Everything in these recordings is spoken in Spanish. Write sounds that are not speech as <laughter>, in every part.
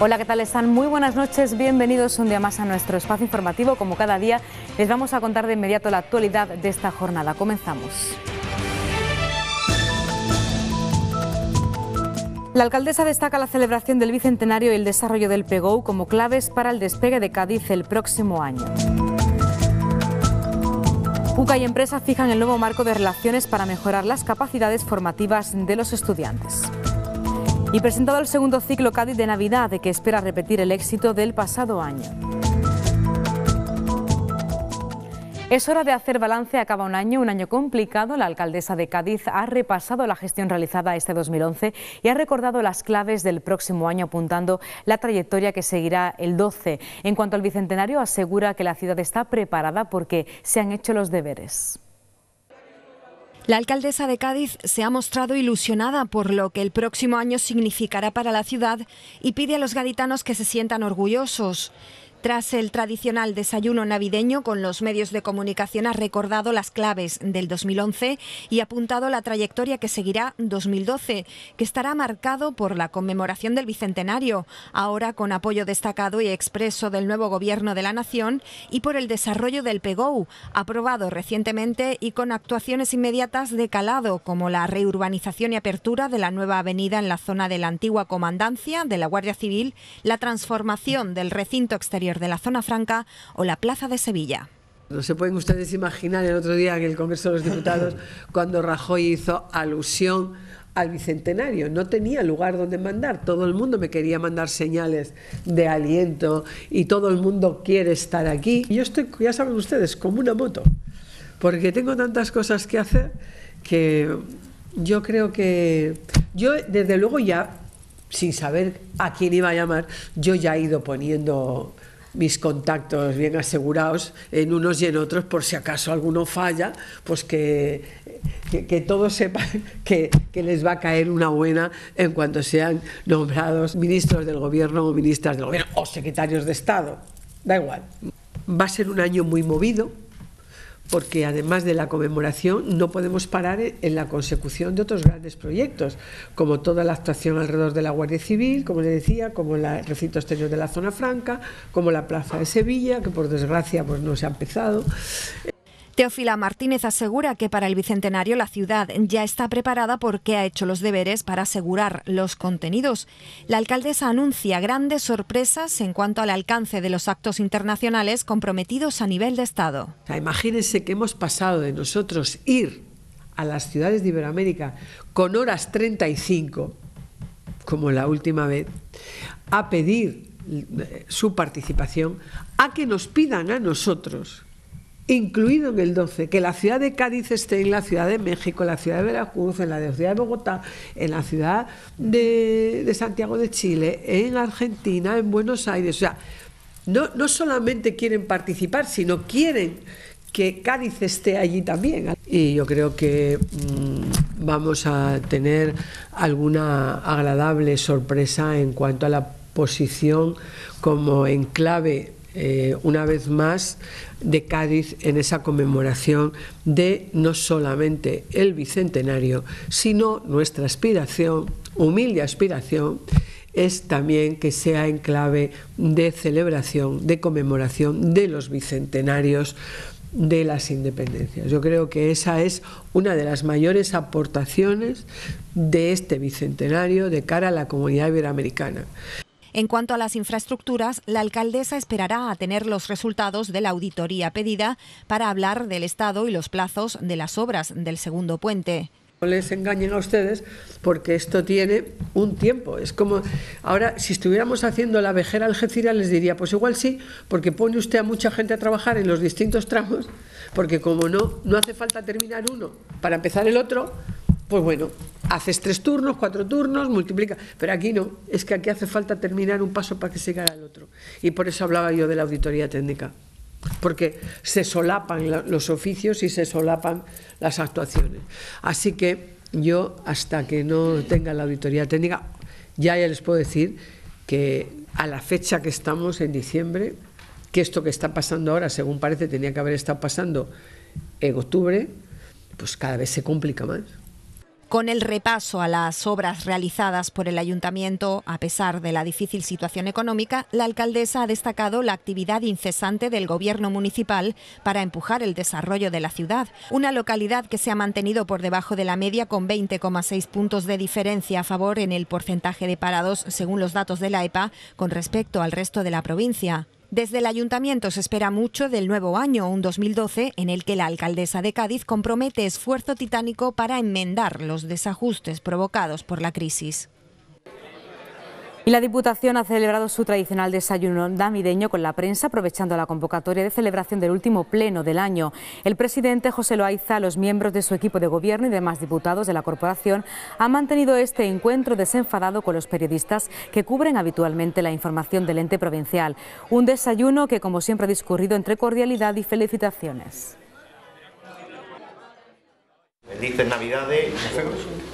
Hola, ¿qué tal están? Muy buenas noches, bienvenidos un día más a nuestro espacio informativo. Como cada día, les vamos a contar de inmediato la actualidad de esta jornada. Comenzamos. La alcaldesa destaca la celebración del Bicentenario y el desarrollo del PEGOU como claves para el despegue de Cádiz el próximo año. UCA y empresa fijan el nuevo marco de relaciones para mejorar las capacidades formativas de los estudiantes. Y presentado el segundo ciclo Cádiz de Navidad, que espera repetir el éxito del pasado año. Es hora de hacer balance. Acaba un año, un año complicado. La alcaldesa de Cádiz ha repasado la gestión realizada este 2011 y ha recordado las claves del próximo año, apuntando la trayectoria que seguirá el 12. En cuanto al bicentenario, asegura que la ciudad está preparada porque se han hecho los deberes. La alcaldesa de Cádiz se ha mostrado ilusionada por lo que el próximo año significará para la ciudad y pide a los gaditanos que se sientan orgullosos. Tras el tradicional desayuno navideño con los medios de comunicación ha recordado las claves del 2011 y apuntado la trayectoria que seguirá 2012, que estará marcado por la conmemoración del Bicentenario, ahora con apoyo destacado y expreso del nuevo Gobierno de la Nación y por el desarrollo del PEGOU, aprobado recientemente y con actuaciones inmediatas de calado, como la reurbanización y apertura de la nueva avenida en la zona de la antigua comandancia de la Guardia Civil, la transformación del recinto exterior de la zona franca o la Plaza de Sevilla. No se pueden ustedes imaginar el otro día en el Congreso de los Diputados <laughs> cuando Rajoy hizo alusión al bicentenario. No tenía lugar donde mandar. Todo el mundo me quería mandar señales de aliento y todo el mundo quiere estar aquí. yo estoy, ya saben ustedes, como una moto, porque tengo tantas cosas que hacer que yo creo que yo desde luego ya sin saber a quién iba a llamar, yo ya he ido poniendo mis contactos bien asegurados en unos y en otros por si acaso alguno falla, pues que, que, todos sepan <laughs> que, que, les va a caer una buena en cuanto sean nombrados ministros del gobierno o ministras del gobierno o secretarios de Estado. Da igual. Va a ser un año muy movido, porque además de la conmemoración no podemos parar en la consecución de otros grandes proyectos, como toda la actuación alrededor de la Guardia Civil, como le decía, como el recinto exterior de la Zona Franca, como la Plaza de Sevilla, que por desgracia pues, no se ha empezado. Teófila Martínez asegura que para el Bicentenario la ciudad ya está preparada porque ha hecho los deberes para asegurar los contenidos. La alcaldesa anuncia grandes sorpresas en cuanto al alcance de los actos internacionales comprometidos a nivel de Estado. imagínense que hemos pasado de nosotros ir a las ciudades de Iberoamérica con horas 35, como la última vez, a pedir su participación, a que nos pidan a nosotros incluido en el 12, que la ciudad de Cádiz esté en la ciudad de México, en la ciudad de Veracruz, en la ciudad de Bogotá, en la ciudad de, Santiago de Chile, en Argentina, en Buenos Aires. O sea, no, solamente quieren participar, sino quieren que Cádiz esté allí también. Y yo creo que mm, vamos a tener alguna agradable sorpresa en cuanto a la posición como enclave eh, una vez más de Cádiz en esa conmemoración de no solamente el bicentenario, sino nuestra aspiración, humilde aspiración, es también que sea en clave de celebración, de conmemoración de los bicentenarios de las independencias. Yo creo que esa es una de las mayores aportaciones de este bicentenario de cara a la comunidad iberoamericana. En cuanto a las infraestructuras, la alcaldesa esperará a tener los resultados de la auditoría pedida para hablar del estado y los plazos de las obras del segundo puente. No les engañen a ustedes porque esto tiene un tiempo. Es como ahora, si estuviéramos haciendo la vejera Algeciras, les diría, pues igual sí, porque pone usted a mucha gente a trabajar en los distintos tramos, porque como no, no hace falta terminar uno para empezar el otro, pues bueno, haces tres turnos, cuatro turnos, multiplica. Pero aquí no, es que aquí hace falta terminar un paso para que se el otro. Y por eso hablaba yo de la auditoría técnica, porque se solapan los oficios y se solapan las actuaciones. Así que yo, hasta que no tenga la auditoría técnica, ya, ya les puedo decir que a la fecha que estamos en diciembre, que esto que está pasando ahora, según parece, tenía que haber estado pasando en octubre, pues cada vez se complica más con el repaso a las obras realizadas por el ayuntamiento, a pesar de la difícil situación económica, la alcaldesa ha destacado la actividad incesante del gobierno municipal para empujar el desarrollo de la ciudad, una localidad que se ha mantenido por debajo de la media con 20,6 puntos de diferencia a favor en el porcentaje de parados según los datos de la EPA con respecto al resto de la provincia. Desde el ayuntamiento se espera mucho del nuevo año, un 2012 en el que la alcaldesa de Cádiz compromete esfuerzo titánico para enmendar los desajustes provocados por la crisis. Y la Diputación ha celebrado su tradicional desayuno damideño con la prensa, aprovechando la convocatoria de celebración del último pleno del año. El presidente José Loaiza, los miembros de su equipo de gobierno y demás diputados de la corporación han mantenido este encuentro desenfadado con los periodistas que cubren habitualmente la información del ente provincial. Un desayuno que, como siempre, ha discurrido entre cordialidad y felicitaciones. Felices Navidades,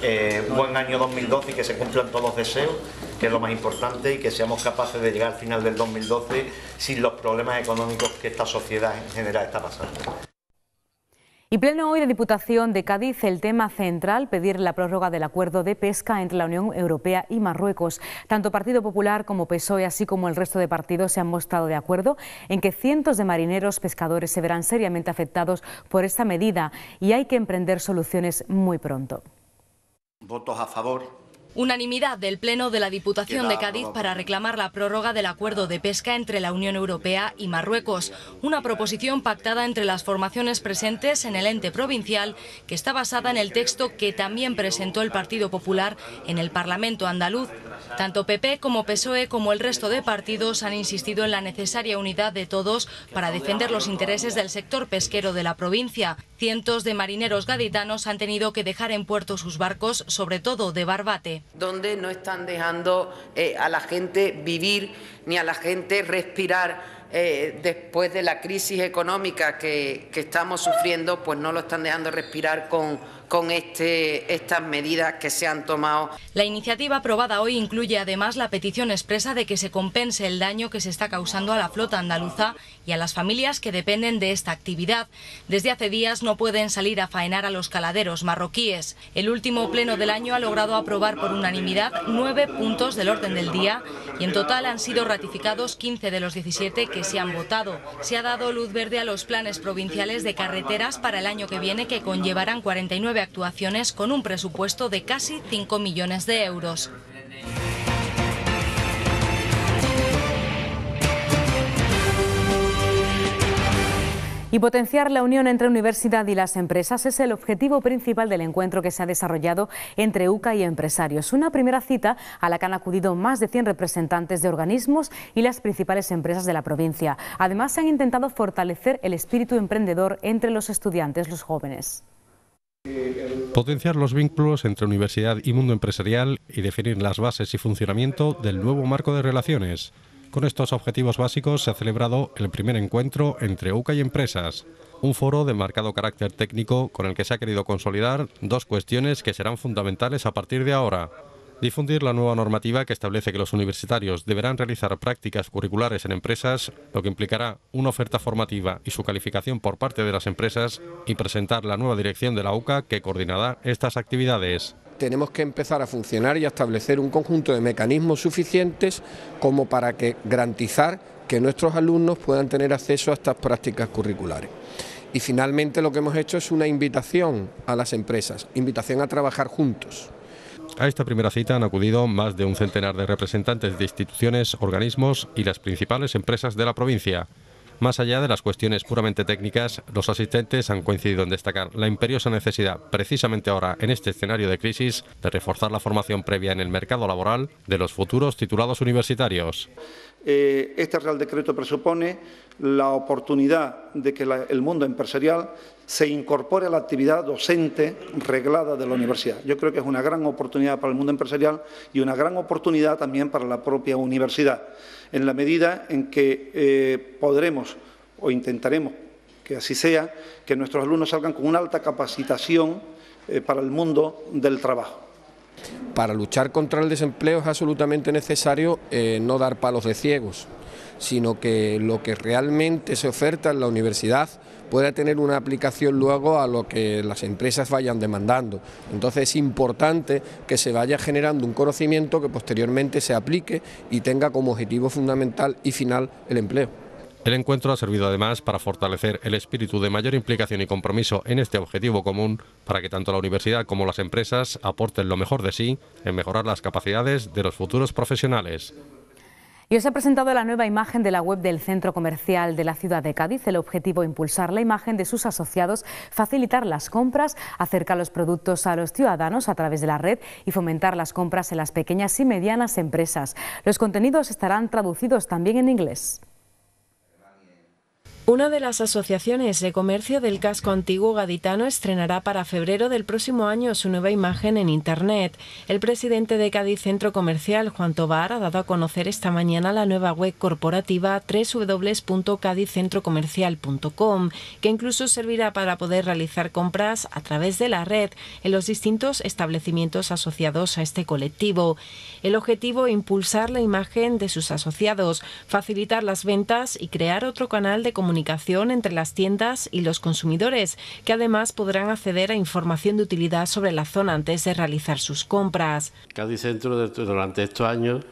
eh, buen año 2012 y que se cumplan todos los deseos, que es lo más importante, y que seamos capaces de llegar al final del 2012 sin los problemas económicos que esta sociedad en general está pasando. Y pleno hoy de Diputación de Cádiz el tema central, pedir la prórroga del acuerdo de pesca entre la Unión Europea y Marruecos. Tanto Partido Popular como PSOE, así como el resto de partidos, se han mostrado de acuerdo en que cientos de marineros pescadores se verán seriamente afectados por esta medida y hay que emprender soluciones muy pronto. Votos a favor Unanimidad del Pleno de la Diputación de Cádiz para reclamar la prórroga del acuerdo de pesca entre la Unión Europea y Marruecos, una proposición pactada entre las formaciones presentes en el ente provincial que está basada en el texto que también presentó el Partido Popular en el Parlamento andaluz. Tanto PP como PSOE como el resto de partidos han insistido en la necesaria unidad de todos para defender los intereses del sector pesquero de la provincia. Cientos de marineros gaditanos han tenido que dejar en puerto sus barcos, sobre todo de Barbate. Donde no están dejando eh, a la gente vivir ni a la gente respirar eh, después de la crisis económica que, estamos sufriendo, pues no lo están dejando respirar con, este, estas medidas que se han tomado. La iniciativa aprobada hoy incluye además la petición expresa de que se compense el daño que se está causando a la flota andaluza y a las familias que dependen de esta actividad. Desde hace días no pueden salir a faenar a los caladeros marroquíes. El último pleno del año ha logrado aprobar por unanimidad nueve puntos del orden del día y en total han sido ratificados 15 de los 17 que se han votado. Se ha dado luz verde a los planes provinciales de carreteras para el año que viene que conllevarán 49 actuaciones con un presupuesto de casi 5 millones de euros. Y potenciar la unión entre universidad y las empresas es el objetivo principal del encuentro que se ha desarrollado entre UCA y empresarios. Una primera cita a la que han acudido más de 100 representantes de organismos y las principales empresas de la provincia. Además, se han intentado fortalecer el espíritu emprendedor entre los estudiantes, los jóvenes. Potenciar los vínculos entre universidad y mundo empresarial y definir las bases y funcionamiento del nuevo marco de relaciones. Con estos objetivos básicos se ha celebrado el primer encuentro entre UCA y empresas, un foro de marcado carácter técnico con el que se ha querido consolidar dos cuestiones que serán fundamentales a partir de ahora. Difundir la nueva normativa que establece que los universitarios deberán realizar prácticas curriculares en empresas, lo que implicará una oferta formativa y su calificación por parte de las empresas, y presentar la nueva dirección de la UCA que coordinará estas actividades tenemos que empezar a funcionar y a establecer un conjunto de mecanismos suficientes como para que garantizar que nuestros alumnos puedan tener acceso a estas prácticas curriculares. Y finalmente lo que hemos hecho es una invitación a las empresas, invitación a trabajar juntos. A esta primera cita han acudido más de un centenar de representantes de instituciones, organismos y las principales empresas de la provincia. Más allá de las cuestiones puramente técnicas, los asistentes han coincidido en destacar la imperiosa necesidad, precisamente ahora en este escenario de crisis, de reforzar la formación previa en el mercado laboral de los futuros titulados universitarios. Eh, este Real Decreto presupone la oportunidad de que el mundo empresarial se incorpore a la actividad docente reglada de la universidad. Yo creo que es una gran oportunidad para el mundo empresarial y una gran oportunidad también para la propia universidad, en la medida en que eh, podremos o intentaremos que así sea, que nuestros alumnos salgan con una alta capacitación eh, para el mundo del trabajo. Para luchar contra el desempleo es absolutamente necesario eh, no dar palos de ciegos sino que lo que realmente se oferta en la universidad pueda tener una aplicación luego a lo que las empresas vayan demandando. Entonces es importante que se vaya generando un conocimiento que posteriormente se aplique y tenga como objetivo fundamental y final el empleo. El encuentro ha servido además para fortalecer el espíritu de mayor implicación y compromiso en este objetivo común para que tanto la universidad como las empresas aporten lo mejor de sí en mejorar las capacidades de los futuros profesionales. Y os he presentado la nueva imagen de la web del Centro Comercial de la ciudad de Cádiz. El objetivo es impulsar la imagen de sus asociados, facilitar las compras, acercar los productos a los ciudadanos a través de la red y fomentar las compras en las pequeñas y medianas empresas. Los contenidos estarán traducidos también en inglés. Una de las asociaciones de comercio del casco antiguo gaditano estrenará para febrero del próximo año su nueva imagen en Internet. El presidente de Cádiz Centro Comercial, Juan Tobar, ha dado a conocer esta mañana la nueva web corporativa www.cadizcentrocomercial.com, que incluso servirá para poder realizar compras a través de la red en los distintos establecimientos asociados a este colectivo. El objetivo es impulsar la imagen de sus asociados, facilitar las ventas y crear otro canal de comunicación comunicación entre las tiendas y los consumidores, que además podrán acceder a información de utilidad sobre la zona antes de realizar sus compras. Cádiz Centro durante estos años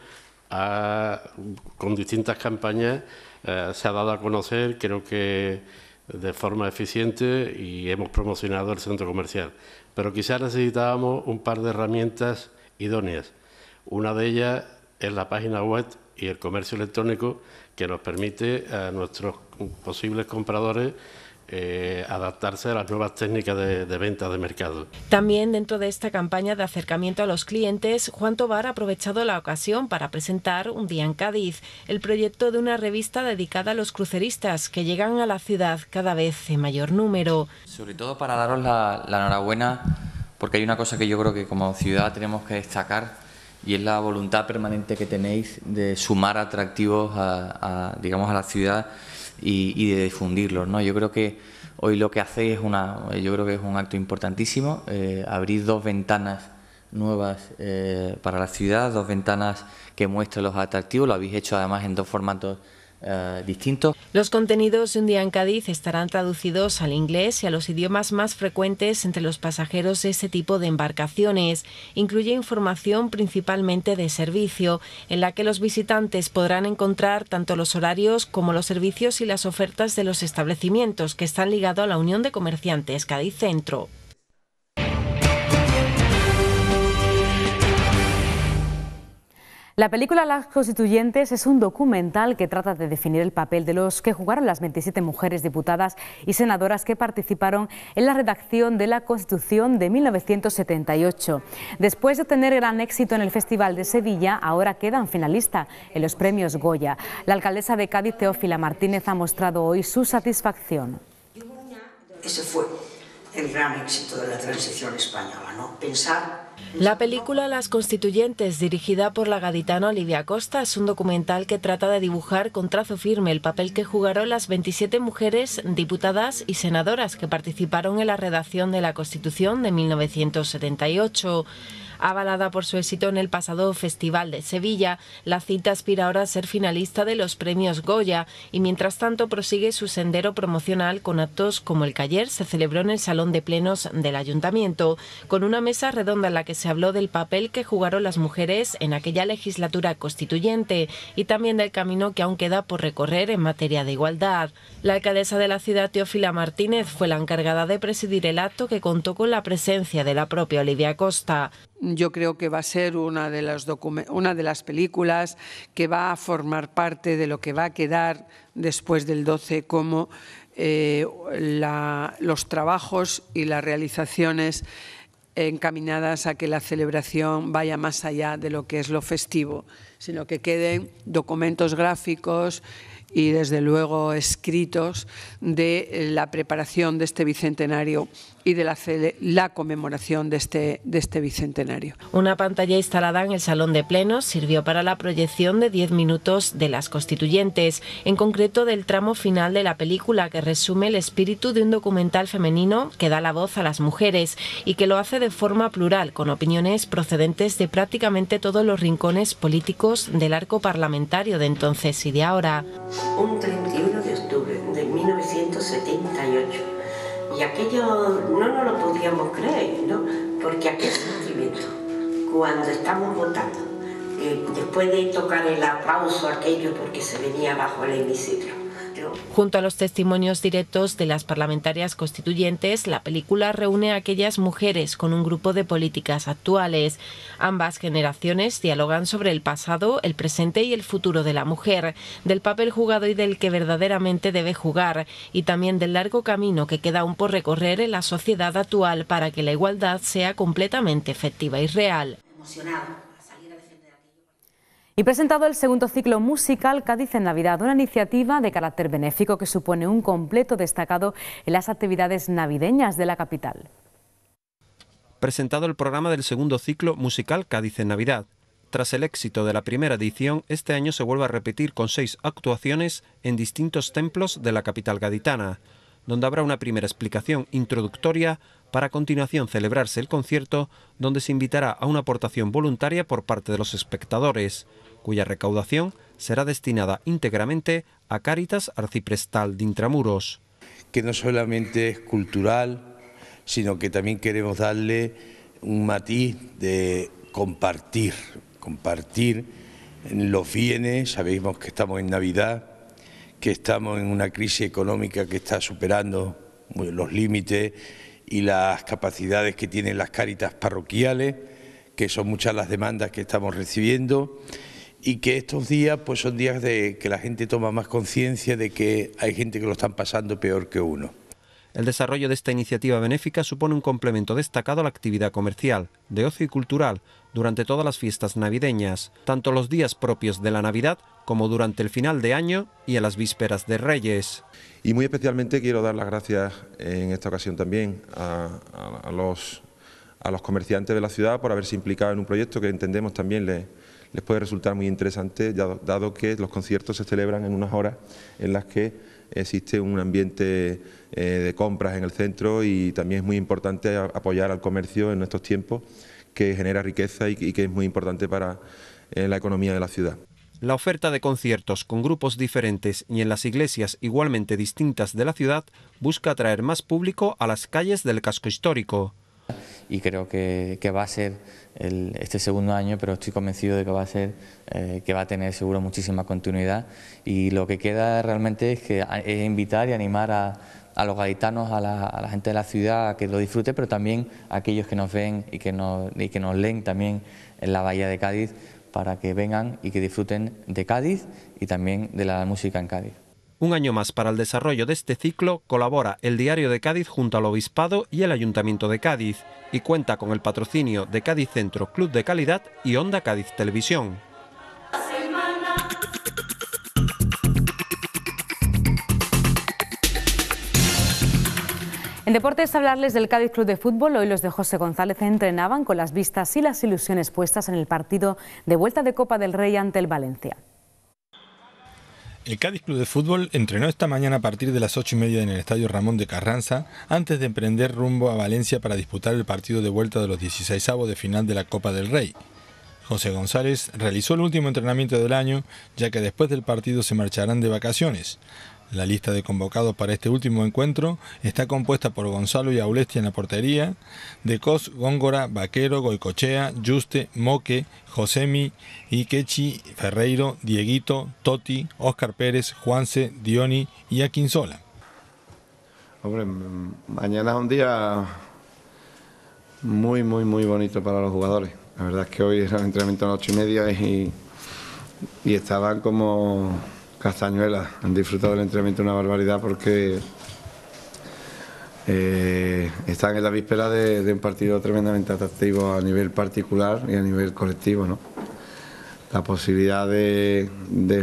con distintas campañas eh, se ha dado a conocer, creo que de forma eficiente y hemos promocionado el centro comercial. Pero quizás necesitábamos un par de herramientas idóneas. Una de ellas es la página web y el comercio electrónico que nos permite a nuestros posibles compradores eh, adaptarse a las nuevas técnicas de, venta de mercado. También dentro de esta campaña de acercamiento a los clientes, Juan Tobar ha aprovechado la ocasión para presentar Un día en Cádiz, el proyecto de una revista dedicada a los cruceristas que llegan a la ciudad cada vez en mayor número. Sobre todo para daros la, la enhorabuena, porque hay una cosa que yo creo que como ciudad tenemos que destacar y es la voluntad permanente que tenéis de sumar atractivos a, digamos, a la ciudad y, de difundirlos. ¿no? Yo creo que hoy lo que hacéis es, una, yo creo que es un acto importantísimo, eh, abrir dos ventanas nuevas eh, para la ciudad, dos ventanas que muestren los atractivos, lo habéis hecho además en dos formatos eh, los contenidos de un día en Cádiz estarán traducidos al inglés y a los idiomas más frecuentes entre los pasajeros de este tipo de embarcaciones. Incluye información principalmente de servicio, en la que los visitantes podrán encontrar tanto los horarios como los servicios y las ofertas de los establecimientos que están ligados a la Unión de Comerciantes Cádiz Centro. La película Las Constituyentes es un documental que trata de definir el papel de los que jugaron las 27 mujeres diputadas y senadoras que participaron en la redacción de la Constitución de 1978. Después de tener gran éxito en el Festival de Sevilla, ahora quedan finalista en los premios Goya. La alcaldesa de Cádiz, Teófila Martínez, ha mostrado hoy su satisfacción. Ese fue el gran éxito de la transición española, ¿no? Pensar la película Las Constituyentes, dirigida por la gaditana Olivia Costa, es un documental que trata de dibujar con trazo firme el papel que jugaron las 27 mujeres diputadas y senadoras que participaron en la redacción de la Constitución de 1978. Avalada por su éxito en el pasado Festival de Sevilla, la cita aspira ahora a ser finalista de los premios Goya y mientras tanto prosigue su sendero promocional con actos como el que ayer se celebró en el Salón de Plenos del Ayuntamiento, con una mesa redonda en la que se habló del papel que jugaron las mujeres en aquella legislatura constituyente y también del camino que aún queda por recorrer en materia de igualdad. La alcaldesa de la ciudad, Teófila Martínez, fue la encargada de presidir el acto que contó con la presencia de la propia Olivia Costa yo creo que va a ser una de, las películas que va a formar parte de lo que va a quedar después del 12 como eh, los trabajos y las realizaciones encaminadas a que la celebración vaya más allá de lo que es lo festivo, sino que queden documentos gráficos y desde luego escritos de la preparación de este bicentenario y de la, la conmemoración de este, de este bicentenario. Una pantalla instalada en el salón de plenos sirvió para la proyección de 10 minutos de las constituyentes, en concreto del tramo final de la película que resume el espíritu de un documental femenino que da la voz a las mujeres y que lo hace de forma plural, con opiniones procedentes de prácticamente todos los rincones políticos del arco parlamentario de entonces y de ahora. Un 31 de octubre de 1978 y aquello no nos lo podíamos creer, ¿no? Porque aquel sentimiento, cuando estamos votando, eh, después de tocar el aplauso aquello porque se venía bajo el hemiciclo, Junto a los testimonios directos de las parlamentarias constituyentes, la película reúne a aquellas mujeres con un grupo de políticas actuales. Ambas generaciones dialogan sobre el pasado, el presente y el futuro de la mujer, del papel jugado y del que verdaderamente debe jugar, y también del largo camino que queda aún por recorrer en la sociedad actual para que la igualdad sea completamente efectiva y real y presentado el segundo ciclo musical Cádiz en Navidad, una iniciativa de carácter benéfico que supone un completo destacado en las actividades navideñas de la capital. Presentado el programa del segundo ciclo musical Cádiz en Navidad. Tras el éxito de la primera edición, este año se vuelve a repetir con seis actuaciones en distintos templos de la capital gaditana, donde habrá una primera explicación introductoria para continuación celebrarse el concierto donde se invitará a una aportación voluntaria por parte de los espectadores, cuya recaudación será destinada íntegramente a Cáritas Arciprestal de Intramuros. Que no solamente es cultural, sino que también queremos darle un matiz de compartir, compartir los bienes, sabemos que estamos en Navidad, que estamos en una crisis económica que está superando los límites y las capacidades que tienen las cáritas parroquiales, que son muchas las demandas que estamos recibiendo y que estos días pues son días de que la gente toma más conciencia de que hay gente que lo están pasando peor que uno. El desarrollo de esta iniciativa benéfica supone un complemento destacado a la actividad comercial, de ocio y cultural durante todas las fiestas navideñas, tanto los días propios de la Navidad como durante el final de año y a las vísperas de Reyes. Y muy especialmente quiero dar las gracias eh, en esta ocasión también a, los, comerciantes de la ciudad por haberse implicado en un proyecto que entendemos también les, les puede resultar muy interesante, dado que los conciertos se celebran en unas horas en las que existe un ambiente eh, de compras en el centro y también es muy importante apoyar al comercio en estos tiempos que genera riqueza y, que es muy importante para eh, la economía de la ciudad. La oferta de conciertos con grupos diferentes y en las iglesias igualmente distintas de la ciudad busca atraer más público a las calles del casco histórico y creo que, va a ser este segundo año, pero estoy convencido de que va a ser, eh, que va a tener seguro muchísima continuidad y lo que queda realmente es que invitar y animar a, los gaditanos, a la, gente de la ciudad a que lo disfrute, pero también a aquellos que nos ven y que nos, y que nos leen también en la Bahía de Cádiz para que vengan y que disfruten de Cádiz y también de la música en Cádiz. Un año más para el desarrollo de este ciclo colabora el Diario de Cádiz junto al Obispado y el Ayuntamiento de Cádiz y cuenta con el patrocinio de Cádiz Centro Club de Calidad y Onda Cádiz Televisión. En deportes, hablarles del Cádiz Club de Fútbol. Hoy los de José González entrenaban con las vistas y las ilusiones puestas en el partido de vuelta de Copa del Rey ante el Valencia. El Cádiz Club de Fútbol entrenó esta mañana a partir de las 8 y media en el Estadio Ramón de Carranza antes de emprender rumbo a Valencia para disputar el partido de vuelta de los 16 de final de la Copa del Rey. José González realizó el último entrenamiento del año ya que después del partido se marcharán de vacaciones. La lista de convocados para este último encuentro está compuesta por Gonzalo y Aulestia en la portería, Decos, Góngora, Vaquero, Goicochea, Juste, Moque, Josemi, Ikechi, Ferreiro, Dieguito, Toti, Oscar Pérez, Juanse, Dioni y Aquinzola. Hombre, mañana es un día muy, muy, muy bonito para los jugadores. La verdad es que hoy era el entrenamiento a las ocho y media y, y estaban como Castañuela. Han disfrutado del entrenamiento una barbaridad porque eh, están en la víspera de, un partido tremendamente atractivo a nivel particular y a nivel colectivo. La posibilidad de,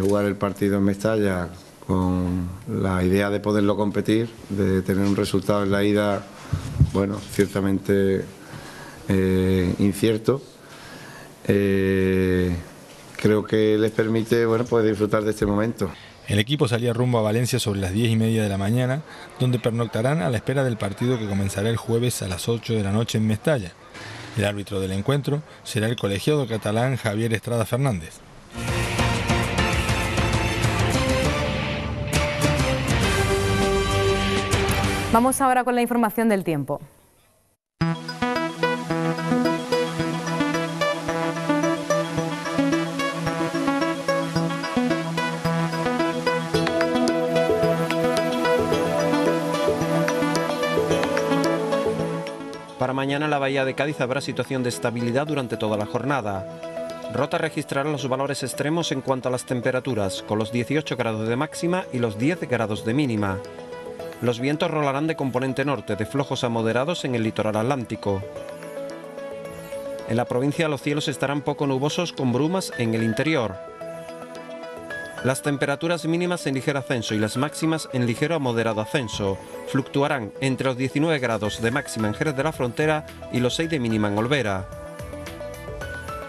jugar el partido en Mestalla con la idea de poderlo competir, de tener un resultado en la ida, bueno, ciertamente eh, incierto. Eh, creo que les permite bueno, poder disfrutar de este momento. El equipo salía rumbo a Valencia sobre las 10 y media de la mañana, donde pernoctarán a la espera del partido que comenzará el jueves a las 8 de la noche en Mestalla. El árbitro del encuentro será el colegiado catalán Javier Estrada Fernández. Vamos ahora con la información del tiempo. mañana la bahía de Cádiz habrá situación de estabilidad durante toda la jornada. Rota registrará los valores extremos en cuanto a las temperaturas, con los 18 grados de máxima y los 10 grados de mínima. Los vientos rolarán de componente norte, de flojos a moderados en el litoral atlántico. En la provincia los cielos estarán poco nubosos con brumas en el interior. Las temperaturas mínimas en ligero ascenso y las máximas en ligero a moderado ascenso. Fluctuarán entre los 19 grados de máxima en Jerez de la Frontera y los 6 de mínima en Olvera.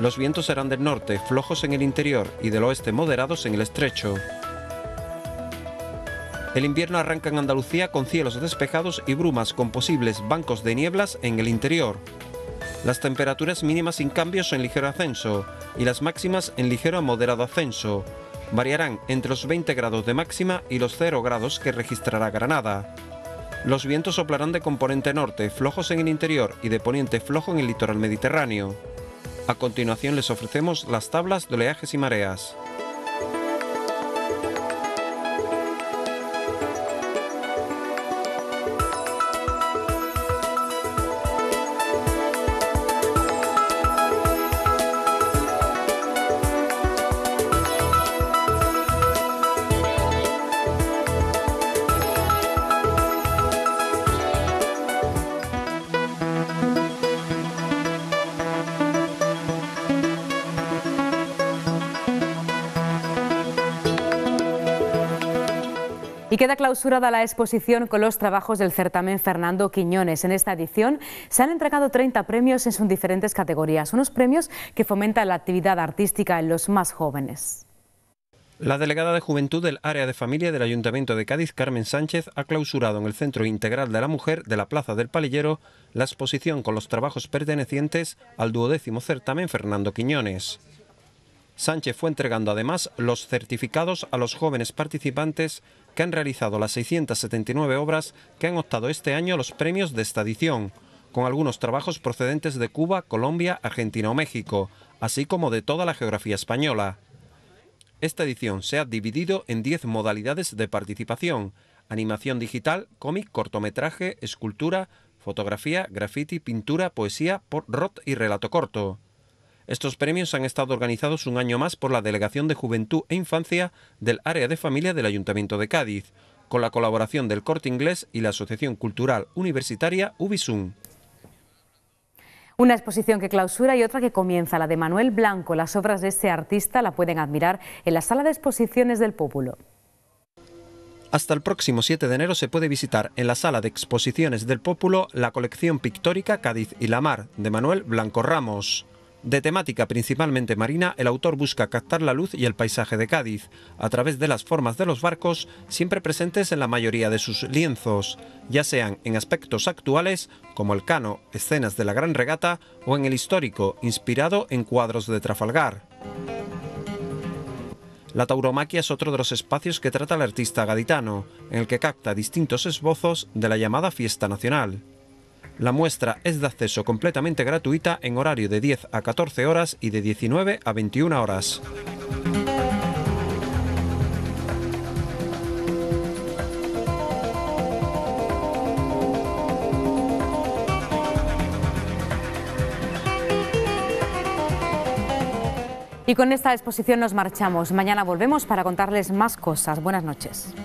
Los vientos serán del norte, flojos en el interior y del oeste moderados en el estrecho. El invierno arranca en Andalucía con cielos despejados y brumas con posibles bancos de nieblas en el interior. Las temperaturas mínimas sin cambios en ligero ascenso y las máximas en ligero a moderado ascenso variarán entre los 20 grados de máxima y los 0 grados que registrará Granada. Los vientos soplarán de componente norte, flojos en el interior y de poniente flojo en el litoral mediterráneo. A continuación les ofrecemos las tablas de oleajes y mareas. Y queda clausurada la exposición con los trabajos del certamen Fernando Quiñones. En esta edición se han entregado 30 premios en sus diferentes categorías, unos premios que fomentan la actividad artística en los más jóvenes. La delegada de Juventud del Área de Familia del Ayuntamiento de Cádiz, Carmen Sánchez, ha clausurado en el Centro Integral de la Mujer de la Plaza del Palillero la exposición con los trabajos pertenecientes al duodécimo certamen Fernando Quiñones. Sánchez fue entregando además los certificados a los jóvenes participantes que han realizado las 679 obras que han optado este año los premios de esta edición, con algunos trabajos procedentes de Cuba, Colombia, Argentina o México, así como de toda la geografía española. Esta edición se ha dividido en 10 modalidades de participación, animación digital, cómic, cortometraje, escultura, fotografía, graffiti, pintura, poesía, por rot y relato corto. Estos premios han estado organizados un año más por la Delegación de Juventud e Infancia del Área de Familia del Ayuntamiento de Cádiz, con la colaboración del Corte Inglés y la Asociación Cultural Universitaria UBISUN. Una exposición que clausura y otra que comienza, la de Manuel Blanco. Las obras de este artista la pueden admirar en la Sala de Exposiciones del Pópulo. Hasta el próximo 7 de enero se puede visitar en la Sala de Exposiciones del Pópulo la colección pictórica Cádiz y la Mar de Manuel Blanco Ramos. De temática principalmente marina, el autor busca captar la luz y el paisaje de Cádiz, a través de las formas de los barcos siempre presentes en la mayoría de sus lienzos, ya sean en aspectos actuales, como el cano, escenas de la Gran Regata, o en el histórico, inspirado en cuadros de Trafalgar. La tauromaquia es otro de los espacios que trata el artista gaditano, en el que capta distintos esbozos de la llamada fiesta nacional. La muestra es de acceso completamente gratuita en horario de 10 a 14 horas y de 19 a 21 horas. Y con esta exposición nos marchamos. Mañana volvemos para contarles más cosas. Buenas noches.